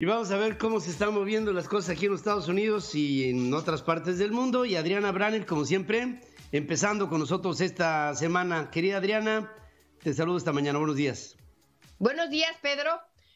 Y vamos a ver cómo se están moviendo las cosas aquí en los Estados Unidos y en otras partes del mundo. Y Adriana Branner, como siempre, empezando con nosotros esta semana. Querida Adriana, te saludo esta mañana. Buenos días. Buenos días, Pedro.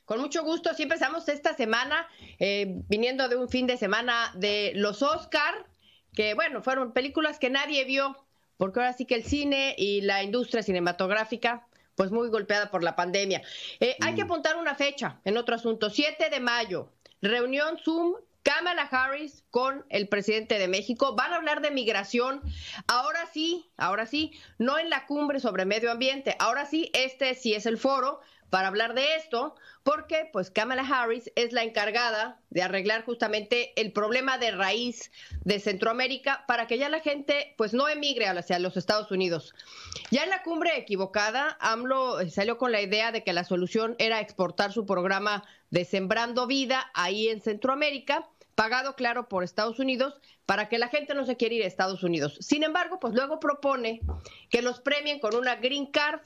Con mucho gusto, Siempre empezamos esta semana eh, viniendo de un fin de semana de los Oscar, que bueno, fueron películas que nadie vio, porque ahora sí que el cine y la industria cinematográfica pues muy golpeada por la pandemia. Eh, hay que mm. apuntar una fecha en otro asunto, 7 de mayo, reunión Zoom Kamala Harris con el presidente de México. Van a hablar de migración. Ahora sí, ahora sí, no en la cumbre sobre medio ambiente. Ahora sí, este sí es el foro para hablar de esto, porque pues Kamala Harris es la encargada de arreglar justamente el problema de raíz de Centroamérica para que ya la gente pues no emigre hacia los Estados Unidos. Ya en la cumbre equivocada, AMLO eh, salió con la idea de que la solución era exportar su programa de Sembrando Vida ahí en Centroamérica pagado claro por Estados Unidos para que la gente no se quiera ir a Estados Unidos. Sin embargo, pues luego propone que los premien con una green card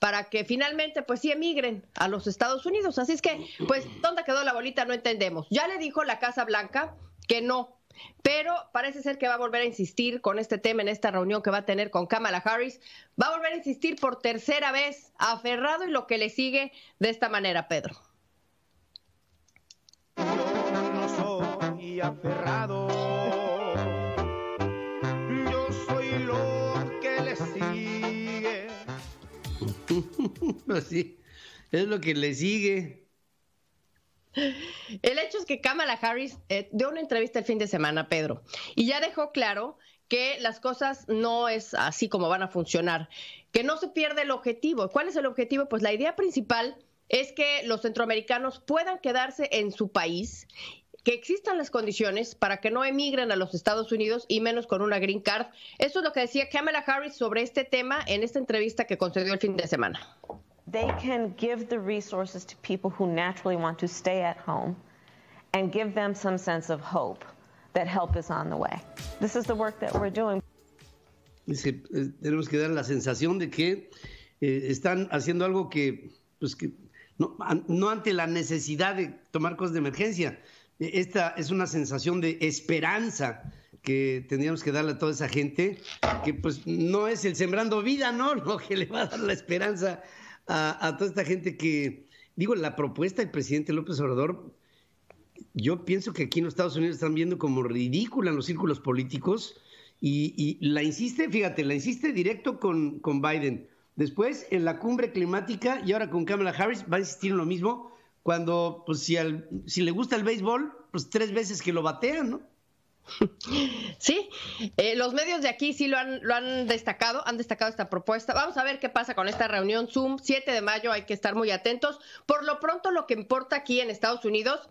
para que finalmente pues sí emigren a los Estados Unidos. Así es que, pues, ¿dónde quedó la bolita? No entendemos. Ya le dijo la Casa Blanca que no, pero parece ser que va a volver a insistir con este tema en esta reunión que va a tener con Kamala Harris. Va a volver a insistir por tercera vez, aferrado y lo que le sigue de esta manera, Pedro. no soy aferrado. Así pues es lo que le sigue. El hecho es que Kamala Harris eh, dio una entrevista el fin de semana, Pedro, y ya dejó claro que las cosas no es así como van a funcionar, que no se pierde el objetivo. ¿Cuál es el objetivo? Pues la idea principal es que los centroamericanos puedan quedarse en su país que existan las condiciones para que no emigren a los Estados Unidos y menos con una green card. Eso es lo que decía Kamala Harris sobre este tema en esta entrevista que concedió el fin de semana. They can give the resources to people who naturally want to stay at home and give them some sense of hope that help is on the way. This is the work that we're doing. Dice, eh, tenemos que dar la sensación de que eh, están haciendo algo que, pues que no, no ante la necesidad de tomar cosas de emergencia, e, esta es una sensación de esperanza que tendríamos que darle a toda esa gente, que pues no es el sembrando vida, ¿no? Lo que le va a dar la esperanza a, toda esta gente que, digo, la propuesta del presidente López Obrador, yo pienso que aquí en los Estados Unidos están viendo como ridícula en los círculos políticos y, la insiste, fíjate, la insiste directo con, con Biden. Después, en la cumbre climática y ahora con Kamala Harris, va a insistir en lo mismo cuando, pues si, al, si le gusta el béisbol, pues tres veces que lo batean, ¿no? Sí, eh, los medios de aquí sí lo han, lo han destacado, han destacado esta propuesta. Vamos a ver qué pasa con esta reunión Zoom, 7 de mayo, hay que estar muy atentos. Por lo pronto, lo que importa aquí en Estados Unidos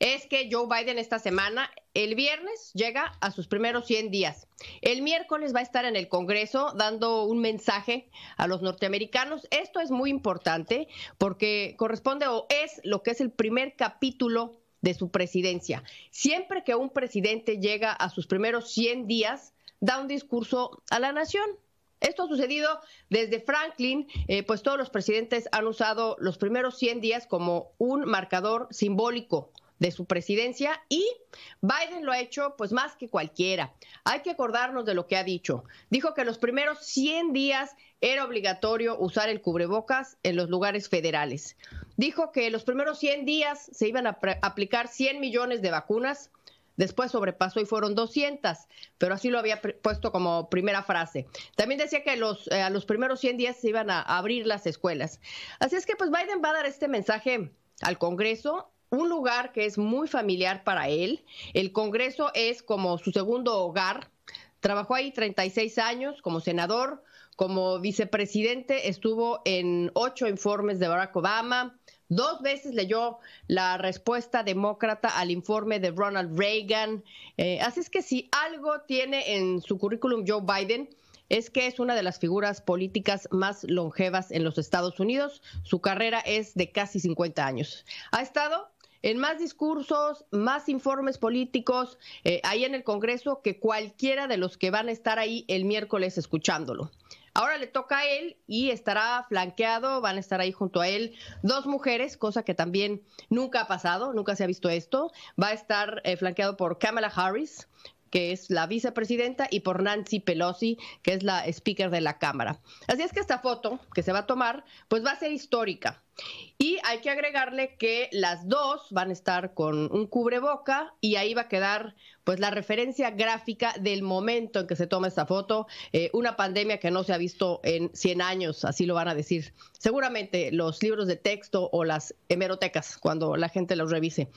es que Joe Biden esta semana, el viernes, llega a sus primeros 100 días. El miércoles va a estar en el Congreso dando un mensaje a los norteamericanos. Esto es muy importante porque corresponde o es lo que es el primer capítulo de su presidencia. Siempre que un presidente llega a sus primeros 100 días, da un discurso a la nación. Esto ha sucedido desde Franklin, eh, pues todos los presidentes han usado los primeros 100 días como un marcador simbólico de su presidencia y Biden lo ha hecho pues más que cualquiera. Hay que acordarnos de lo que ha dicho. Dijo que los primeros 100 días era obligatorio usar el cubrebocas en los lugares federales dijo que los primeros 100 días se iban a aplicar 100 millones de vacunas, después sobrepasó y fueron 200, pero así lo había puesto como primera frase. También decía que los, eh, a los primeros 100 días se iban a abrir las escuelas. Así es que pues Biden va a dar este mensaje al Congreso un lugar que es muy familiar para él. El Congreso es como su segundo hogar. Trabajó ahí 36 años como senador, como vicepresidente, estuvo en ocho informes de Barack Obama, Dos veces leyó la respuesta demócrata al informe de Ronald Reagan. Eh, así es que si algo tiene en su currículum Joe Biden, es que es una de las figuras políticas más longevas en los Estados Unidos. Su carrera es de casi 50 años. Ha estado en más discursos, más informes políticos eh, ahí en el Congreso que cualquiera de los que van a estar ahí el miércoles escuchándolo. Ahora le toca a él y estará flanqueado, van a estar ahí junto a él dos mujeres, cosa que también nunca ha pasado, nunca se ha visto esto. Va a estar eh, flanqueado por Kamala Harris, que es la vicepresidenta, y por Nancy Pelosi, que es la speaker de la Cámara. Así es que esta foto que se va a tomar, pues va a ser histórica. Y hay que agregarle que las dos van a estar con un cubreboca y ahí va a quedar pues la referencia gráfica del momento en que se toma esta foto, eh, una pandemia que no se ha visto en 100 años, así lo van a decir seguramente los libros de texto o las hemerotecas cuando la gente los revise.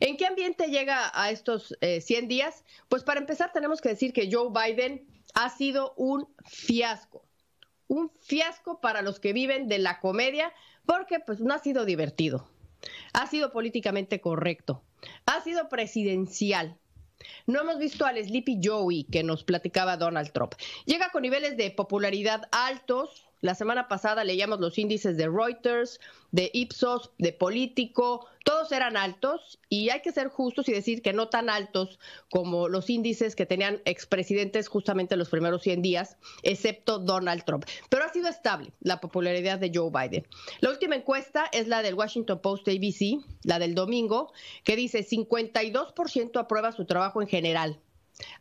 ¿En qué ambiente llega a estos 100 eh, días? Pues para empezar tenemos que decir que Joe Biden ha sido un fiasco, un fiasco para los que viven de la comedia, porque pues no ha sido divertido, ha sido políticamente correcto, ha sido presidencial. No hemos visto al Sleepy Joey que nos platicaba Donald Trump. Llega con niveles de popularidad altos, la semana pasada leíamos los índices de Reuters, de Ipsos, de Político, todos eran altos y hay que ser justos y decir que no tan altos como los índices que tenían expresidentes justamente los primeros 100 días, excepto Donald Trump. Pero ha sido estable la popularidad de Joe Biden. La última encuesta es la del Washington Post ABC, la del domingo, que dice 52% aprueba su trabajo en general,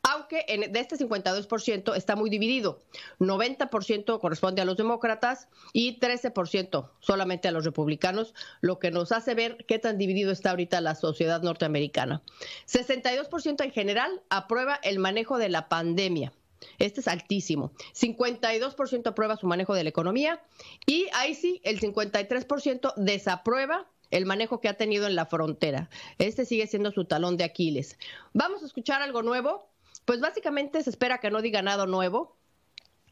aunque de este 52% está muy dividido. 90% corresponde a los demócratas y 13% solamente a los republicanos, lo que nos hace ver qué tan dividido está ahorita la sociedad norteamericana. 62% en general aprueba el manejo de la pandemia. Este es altísimo. 52% aprueba su manejo de la economía y ahí sí, el 53% desaprueba el manejo que ha tenido en la frontera. Este sigue siendo su talón de Aquiles. Vamos a escuchar algo nuevo. Pues básicamente se espera que no diga nada nuevo,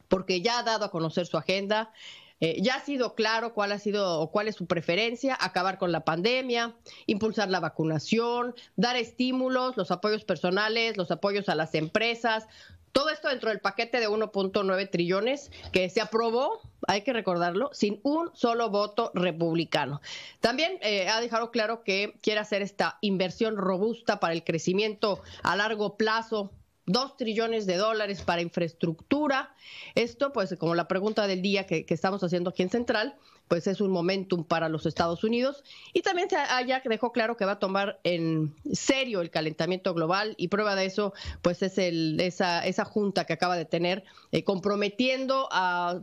porque ya ha dado a conocer su agenda, eh, ya ha sido claro cuál ha sido o cuál es su preferencia, acabar con la pandemia, impulsar la vacunación, dar estímulos, los apoyos personales, los apoyos a las empresas, todo esto dentro del paquete de 1.9 trillones que se aprobó hay que recordarlo, sin un solo voto republicano. También eh, ha dejado claro que quiere hacer esta inversión robusta para el crecimiento a largo plazo. Dos trillones de dólares para infraestructura. Esto, pues, como la pregunta del día que, estamos haciendo aquí en Central, pues es un momentum para los Estados Unidos. Y también se haya, dejó claro que va a tomar en serio el calentamiento global y prueba de eso, pues es el, esa, esa junta que acaba de tener, eh, comprometiendo a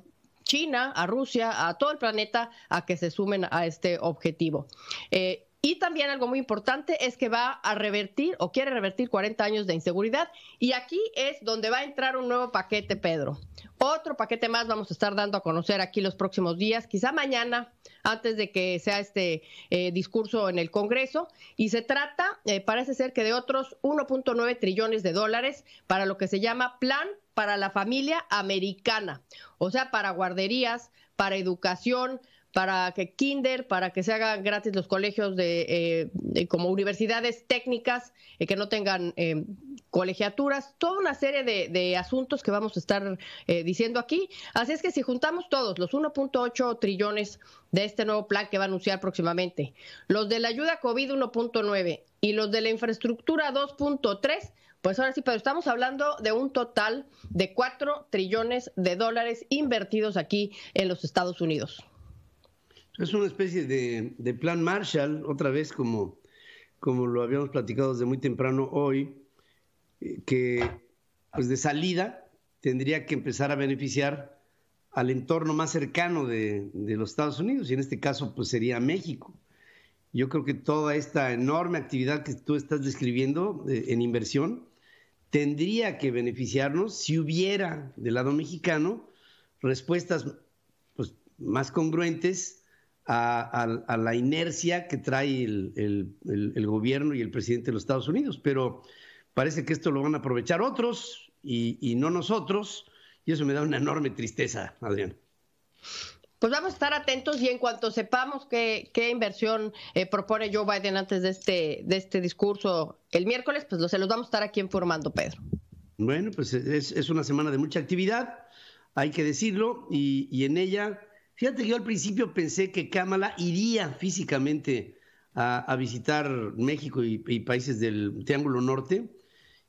China, a Rusia, a todo el planeta a que se sumen a este objetivo. Eh, y también algo muy importante es que va a revertir o quiere revertir 40 años de inseguridad. Y aquí es donde va a entrar un nuevo paquete, Pedro. Otro paquete más vamos a estar dando a conocer aquí los próximos días, quizá mañana, antes de que sea este eh, discurso en el Congreso. Y se trata, eh, parece ser que de otros 1.9 trillones de dólares para lo que se llama Plan para la familia americana, o sea, para guarderías, para educación, para que kinder, para que se hagan gratis los colegios de, eh, como universidades técnicas eh, que no tengan eh, colegiaturas, toda una serie de, de, asuntos que vamos a estar diciendo aquí. Así es que si juntamos todos los 1.8 trillones de este nuevo plan que va a anunciar próximamente, los de la ayuda COVID 1.9 y los de la infraestructura 2.3, pues ahora sí, pero estamos hablando de un total de cuatro trillones de dólares invertidos aquí en los Estados Unidos. Es una especie de, plan Marshall, otra vez como, como lo habíamos platicado desde muy temprano hoy, eh, que pues de salida tendría que empezar a beneficiar al entorno más cercano de, los Estados Unidos, y en este caso pues sería México. Yo creo que toda esta enorme actividad que tú estás describiendo eh, en inversión tendría que beneficiarnos si hubiera del lado mexicano respuestas pues, más congruentes a, la inercia que trae el, gobierno y el presidente de los Estados Unidos. Pero parece que esto lo van a aprovechar otros y, y no nosotros, y eso me da una enorme tristeza, Adrián. Pues vamos a estar atentos y en cuanto sepamos qué, inversión eh, propone Joe Biden antes de este, de este discurso el miércoles, pues se los vamos a estar aquí informando, Pedro. Bueno, pues es, una semana de mucha actividad, hay que decirlo, y, en ella, fíjate que yo al principio pensé que Kamala iría físicamente a, visitar México y países del Triángulo Norte,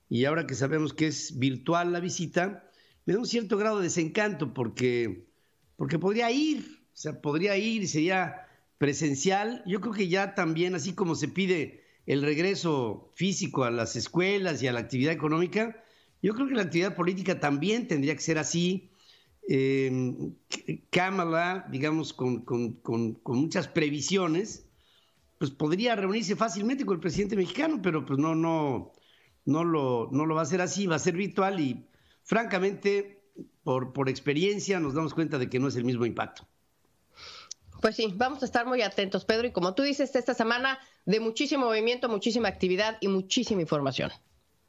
y ahora que sabemos que es virtual la visita, me da un cierto grado de desencanto porque porque podría ir, o sea, podría ir y sería presencial. Yo creo que ya también, así como se pide el regreso físico a las escuelas y a la actividad económica, yo creo que la actividad política también tendría que ser así. Cámara, em, digamos, con, muchas previsiones, pues podría reunirse fácilmente con el presidente mexicano, pero pues no, no, no lo, no lo va a hacer así, va a ser virtual y francamente por, experiencia nos damos cuenta de que no es el mismo impacto. Pues sí, vamos a estar muy atentos, Pedro. Y como tú dices, esta semana de muchísimo movimiento, muchísima actividad y muchísima información.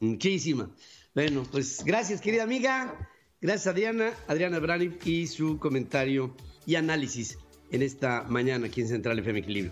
Muchísima. Bueno, pues gracias, querida amiga. Gracias, Adriana. Adriana Brani y su comentario y análisis en esta mañana aquí en Central FM Equilibrio.